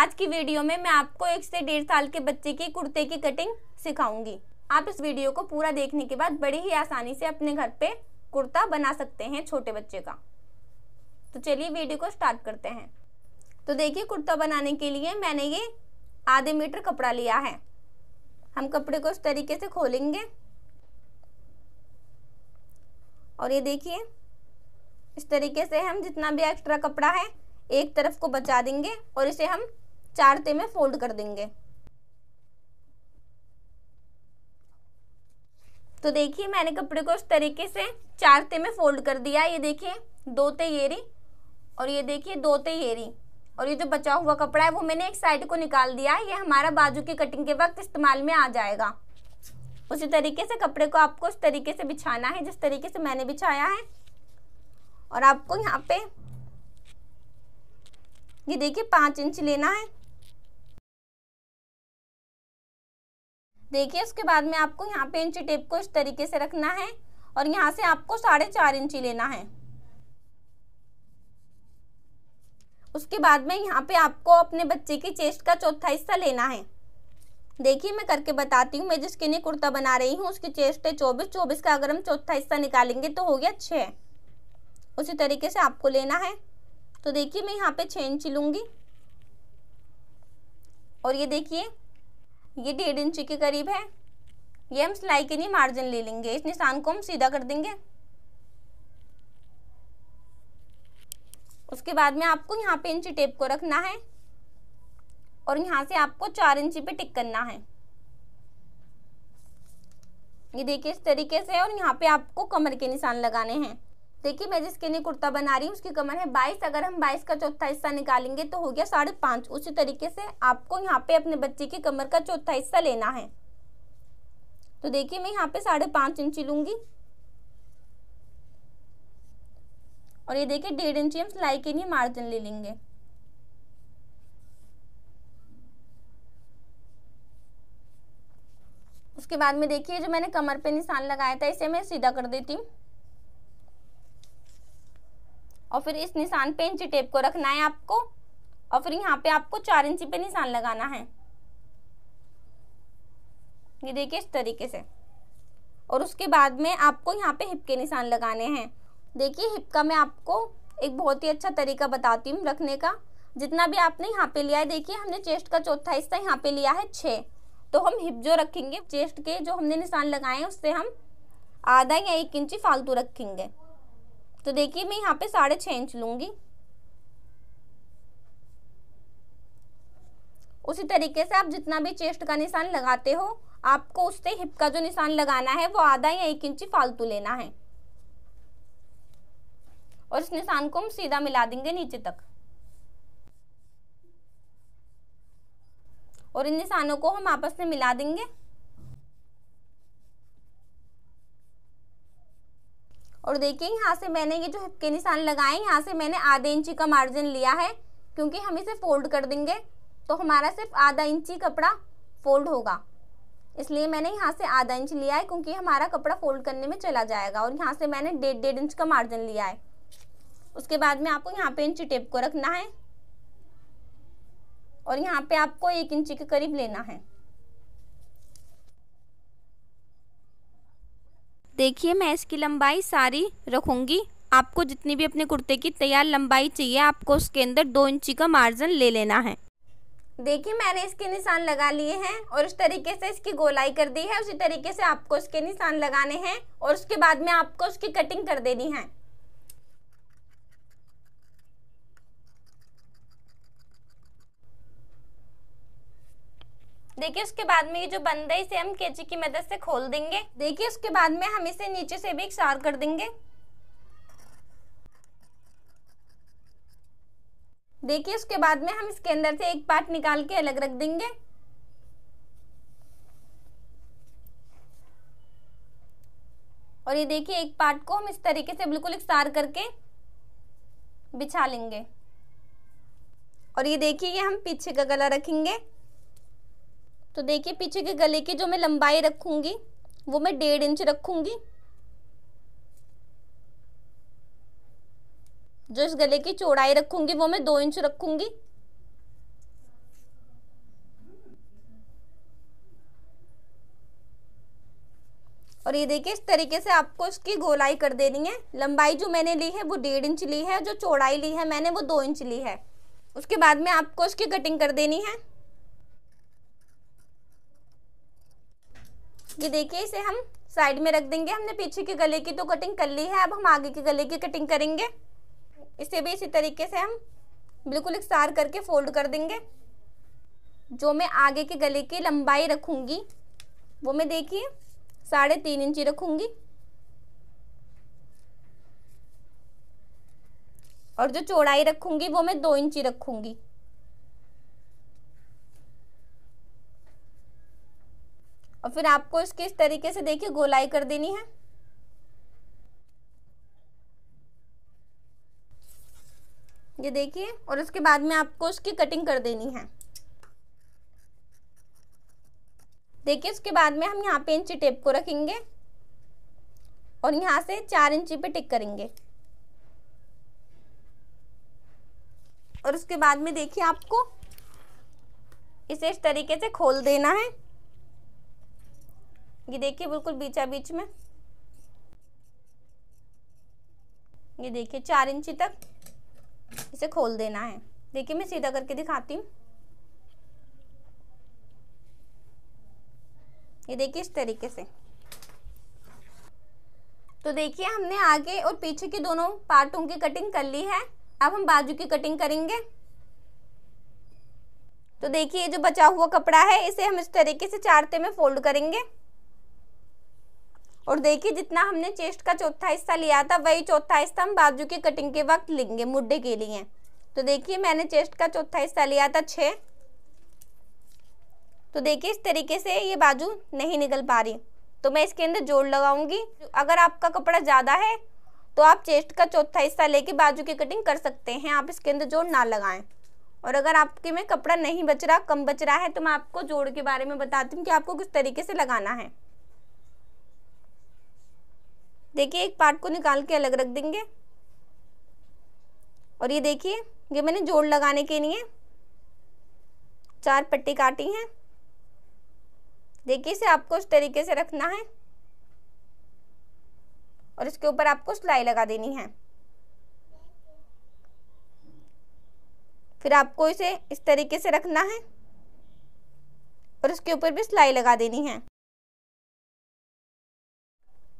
आज की वीडियो में मैं आपको एक से डेढ़ साल के बच्चे की कुर्ते की कटिंग सिखाऊंगी आप इस वीडियो को पूरा देखने के बाद बड़ी ही आसानी से अपने घर पे कुर्ता बना सकते हैं छोटे बच्चे का तो चलिए वीडियो को स्टार्ट करते हैं तो देखिए कुर्ता बनाने के लिए मैंने ये आधे मीटर कपड़ा लिया है हम कपड़े को इस तरीके से खोलेंगे और ये देखिए इस तरीके से हम जितना भी एक्स्ट्रा कपड़ा है एक तरफ को बचा देंगे और इसे हम चारते में फोल्ड कर देंगे तो देखिए मैंने कपड़े को इस तरीके से चारते में फोल्ड कर दिया ये देखिए दो ते येरी और ये देखिए दो ते येरी और ये जो बचा हुआ कपड़ा है वो मैंने एक साइड को निकाल दिया ये हमारा बाजू की कटिंग के वक्त इस्तेमाल में आ जाएगा उसी तरीके से कपड़े को आपको इस तरीके से बिछाना है जिस तरीके से मैंने बिछाया है और आपको यहाँ पे ये देखिए पाँच इंच लेना है देखिए उसके बाद में आपको यहाँ पे इंची टेप को इस तरीके से रखना है और यहाँ से आपको साढ़े चार इंची लेना है उसके बाद में यहाँ पे आपको अपने बच्चे की चेस्ट का चौथा हिस्सा लेना है देखिए मैं करके बताती हूँ मैं जिसके लिए कुर्ता बना रही हूँ उसकी चेस्ट है चौबीस चौबीस का अगर हम चौथा हिस्सा निकालेंगे तो हो गया छः उसी तरीके से आपको लेना है तो देखिए मैं यहाँ पे छः इंची लूँगी और ये देखिए ये डेढ़ इंची के करीब है ये हम सिलाई के लिए मार्जिन ले लेंगे इस निशान को हम सीधा कर देंगे उसके बाद में आपको यहाँ पे इंची टेप को रखना है और यहाँ से आपको चार इंची पे टिक करना है ये देखिए इस तरीके से और यहाँ पे आपको कमर के निशान लगाने हैं देखिए मैं जिसके लिए कुर्ता बना रही हूँ उसकी कमर है बाईस अगर हम बाईस का चौथा हिस्सा निकालेंगे तो हो गया साढ़े पाँच उसी तरीके से आपको यहाँ पे अपने बच्चे की कमर का चौथा हिस्सा लेना है तो देखिए मैं यहाँ पे साढ़े पाँच इंची लूँगी और ये देखिए डेढ़ इंची हम सिलाई के लिए मार्जिन ले लेंगे उसके बाद में देखिए जो मैंने कमर पे निशान लगाया था इसे मैं सीधा कर देती हूँ और फिर इस निशान पे इंची टेप को रखना है आपको और फिर यहाँ पे आपको चार इंची पे निशान लगाना है ये देखिए इस तरीके से और उसके बाद में आपको यहाँ पे हिप के निशान लगाने हैं देखिए हिप का मैं आपको एक बहुत ही अच्छा तरीका बताती हूँ रखने का जितना भी आपने यहाँ पे लिया है देखिए हमने चेस्ट का चौथा हिस्सा यहाँ पे लिया है छः तो हम हिप जो रखेंगे चेस्ट के जो हमने निशान लगाए हैं उससे हम आधा या एक इंची फालतू रखेंगे तो देखिए मैं यहाँ पे साढ़े छः इंच लूँगी उसी तरीके से आप जितना भी चेस्ट का निशान लगाते हो आपको उससे हिप का जो निशान लगाना है वो आधा या एक इंची फालतू लेना है और इस निशान को हम सीधा मिला देंगे नीचे तक और इन निशानों को हम आपस में मिला देंगे और देखिए यहाँ से मैंने ये जो हिप के निशान लगाए यहाँ से मैंने आधे इंची का मार्जिन लिया है क्योंकि हम इसे फोल्ड कर देंगे तो हमारा सिर्फ आधा इंची कपड़ा फोल्ड होगा इसलिए मैंने यहाँ से आधा इंच लिया है क्योंकि हमारा कपड़ा फोल्ड करने में चला जाएगा और यहाँ से मैंने डेढ़ डेढ़ इंच का मार्जिन लिया है उसके बाद में आपको यहाँ पे इंची टेप को रखना है और यहाँ पे आपको एक इंची के करीब लेना है देखिए मैं इसकी लंबाई सारी रखूँगी आपको जितनी भी अपने कुर्ते की तैयार लंबाई चाहिए आपको उसके अंदर दो इंची का मार्जिन ले लेना है देखिए मैंने इसके निशान लगा लिए हैं और उस तरीके से इसकी गोलाई कर दी है उसी तरीके से आपको इसके निशान लगाने हैं और उसके बाद में आपको उसकी कटिंग कर देनी है देखिए उसके बाद में ये जो बंद है इसे हम कैची की मदद से खोल देंगे देखिए उसके बाद में हम इसे नीचे से भी सार कर देंगे देखिए उसके बाद में हम इसके अंदर से एक पार्ट निकाल के अलग रख देंगे और ये देखिए एक पार्ट को हम इस तरीके से बिल्कुल सार करके बिछा लेंगे और ये देखिए ये हम पीछे का गला रखेंगे तो देखिए पीछे के गले की जो मैं लंबाई रखूंगी वो मैं डेढ़ इंच रखूंगी जो इस गले की चौड़ाई रखूंगी वो मैं दो इंच रखूंगी और ये देखिए इस तरीके से आपको इसकी गोलाई कर देनी है लंबाई जो मैंने ली है वो डेढ़ इंच ली है जो चौड़ाई ली है मैंने वो दो इंच ली है उसके बाद में आपको इसकी कटिंग कर देनी है ये देखिए इसे हम साइड में रख देंगे हमने पीछे के गले की तो कटिंग कर ली है अब हम आगे के गले की कटिंग करेंगे इसे भी इसी तरीके से हम बिल्कुल इकसार करके फोल्ड कर देंगे जो मैं आगे के गले की लंबाई रखूँगी वो मैं देखिए साढ़े तीन इंची रखूँगी और जो चौड़ाई रखूँगी वो मैं दो इंची रखूँगी और फिर आपको इसके इस तरीके से देखिए गोलाई कर देनी है ये देखिए और उसके बाद में आपको उसकी कटिंग कर देनी है देखिए उसके बाद में हम यहाँ पे इंची टेप को रखेंगे और यहाँ से चार इंची पे टिक करेंगे और उसके बाद में देखिए आपको इसे इस तरीके से खोल देना है ये देखिए बिल्कुल बीचा बीच में ये देखिए चार इंची तक इसे खोल देना है देखिए मैं सीधा करके दिखाती हूँ ये देखिए इस तरीके से तो देखिए हमने आगे और पीछे के दोनों पार्टों की कटिंग कर ली है अब हम बाजू की कटिंग करेंगे तो देखिए ये जो बचा हुआ कपड़ा है इसे हम इस तरीके से चारते में फोल्ड करेंगे और देखिए जितना हमने चेस्ट का चौथा हिस्सा लिया था वही चौथा हिस्सा हम बाजू की कटिंग के वक्त लेंगे मुड्ढे के लिए तो देखिए मैंने चेस्ट का चौथा हिस्सा लिया था छः तो देखिए इस तरीके से ये बाजू नहीं निकल पा रही तो मैं इसके अंदर जोड़ लगाऊंगी अगर आपका कपड़ा ज़्यादा है तो आप चेस्ट का चौथा हिस्सा लेके बाजू की कटिंग कर सकते हैं आप इसके अंदर जोड़ ना लगाएं और अगर आपके में कपड़ा नहीं बच रहा कम बच रहा है तो मैं आपको जोड़ के बारे में बताती हूँ कि आपको किस तरीके से लगाना है देखिए एक पार्ट को निकाल के अलग रख देंगे और ये देखिए ये मैंने जोड़ लगाने के लिए चार पट्टी काटी है देखिए इसे आपको इस तरीके से रखना है और इसके ऊपर आपको सिलाई लगा देनी है फिर आपको इसे इस तरीके से रखना है और इसके ऊपर भी सिलाई लगा देनी है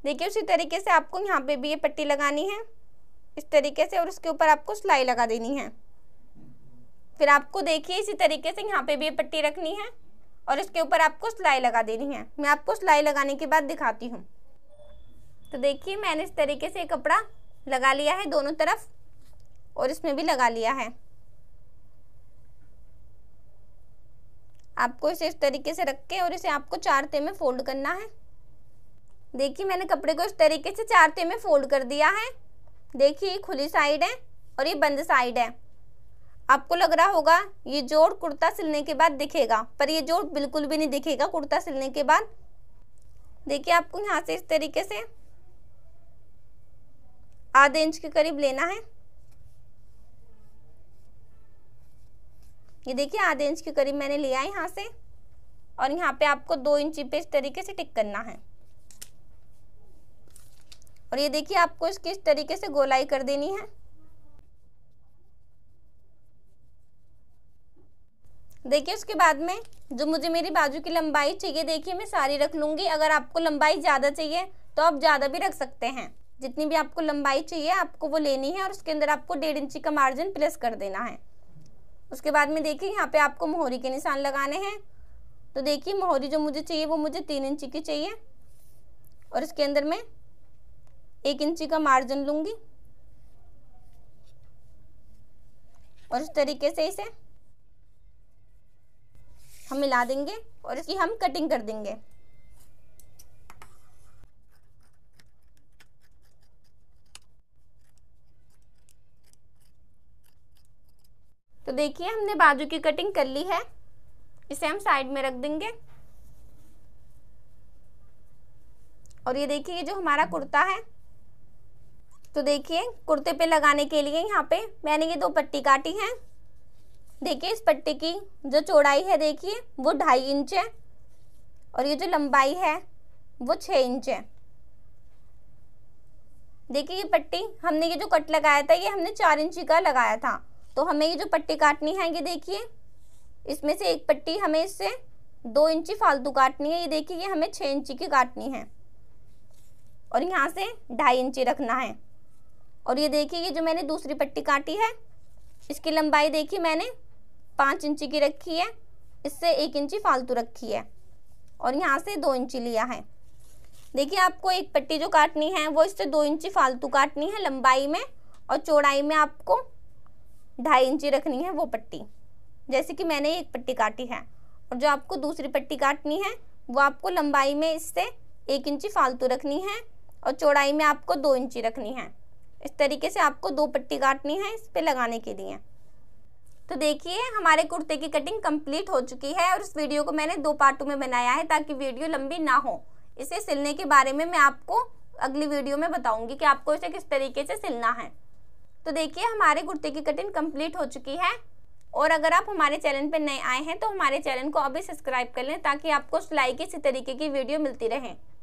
देखिए उसी तरीके से आपको यहाँ पे भी ये पट्टी लगानी है इस तरीके से और उसके ऊपर आपको सिलाई लगा देनी है फिर आपको देखिए इसी तरीके से यहाँ पे भी ये पट्टी रखनी है और इसके ऊपर आपको सिलाई लगा देनी है मैं आपको सिलाई लगाने के बाद दिखाती हूँ तो देखिए मैंने इस तरीके से कपड़ा लगा लिया है दोनों तरफ और इसमें भी लगा लिया है आपको इसे इस तरीके से रख के और इसे आपको ते में फोल्ड करना है देखिए मैंने कपड़े को इस तरीके से चारते में फोल्ड कर दिया है देखिए खुली साइड है और ये बंद साइड है आपको लग रहा होगा ये जोड़ कुर्ता सिलने के बाद दिखेगा पर ये जोड़ बिल्कुल भी नहीं दिखेगा कुर्ता सिलने के बाद देखिए आपको यहाँ से इस तरीके से आधे इंच के करीब लेना है ये देखिए आधे इंच के करीब मैंने लिया है यहाँ से और यहाँ पे आपको दो इंची पे इस तरीके से टिक करना है और ये देखिए आपको किस तरीके से गोलाई कर देनी है देखिए उसके बाद में जो मुझे मेरी बाजू की लंबाई चाहिए देखिए मैं सारी रख लूँगी अगर आपको लंबाई ज़्यादा चाहिए तो आप ज़्यादा भी रख सकते हैं जितनी भी आपको लंबाई चाहिए आपको वो लेनी है और उसके अंदर आपको डेढ़ इंची का मार्जिन प्लस कर देना है उसके बाद में देखिए यहाँ पे आपको मोहरी के निशान लगाने हैं तो देखिए मोहरी जो मुझे चाहिए वो मुझे तीन इंची की चाहिए और इसके अंदर मैं एक इंची का मार्जिन लूंगी और इस तरीके से इसे हम मिला देंगे और इसकी हम कटिंग कर देंगे तो देखिए हमने बाजू की कटिंग कर ली है इसे हम साइड में रख देंगे और ये देखिए जो हमारा कुर्ता है तो देखिए कुर्ते पे लगाने के लिए यहाँ पे मैंने ये दो पट्टी काटी है देखिए इस पट्टी की जो चौड़ाई है देखिए वो ढाई इंच है और ये जो लंबाई है वो छः इंच है देखिए ये पट्टी हमने ये जो कट लगाया था ये हमने चार इंची का लगाया था तो हमें ये जो पट्टी काटनी है ये देखिए इसमें से एक पट्टी हमें इससे दो इंची फालतू काटनी है ये देखिए ये हमें छः इंची की काटनी है और यहाँ से ढाई इंची रखना है और ये देखिए ये जो मैंने दूसरी पट्टी काटी है इसकी लंबाई देखिए मैंने पाँच इंची की रखी है इससे एक इंची फालतू रखी है और यहाँ से दो इंची लिया है देखिए आपको एक पट्टी जो काटनी है वो इससे दो इंची फालतू काटनी है लंबाई में और चौड़ाई में आपको ढाई इंची रखनी है वो पट्टी जैसे कि मैंने एक पट्टी काटी है और जो आपको दूसरी पट्टी काटनी है वो आपको लंबाई में इससे एक इंची फालतू रखनी है और चौड़ाई में आपको दो इंची रखनी है इस तरीके से आपको दो पट्टी काटनी है इस पर लगाने के लिए तो देखिए हमारे कुर्ते की कटिंग कंप्लीट हो चुकी है और इस वीडियो को मैंने दो पार्टों में बनाया है ताकि वीडियो लंबी ना हो इसे सिलने के बारे में मैं आपको अगली वीडियो में बताऊंगी कि आपको इसे किस तरीके से सिलना है तो देखिए हमारे कुर्ते की कटिंग कंप्लीट हो चुकी है और अगर आप हमारे चैनल पर नए आए हैं तो हमारे चैनल को अभी सब्सक्राइब कर लें ताकि आपको सिलाई के इसी तरीके की वीडियो मिलती रहे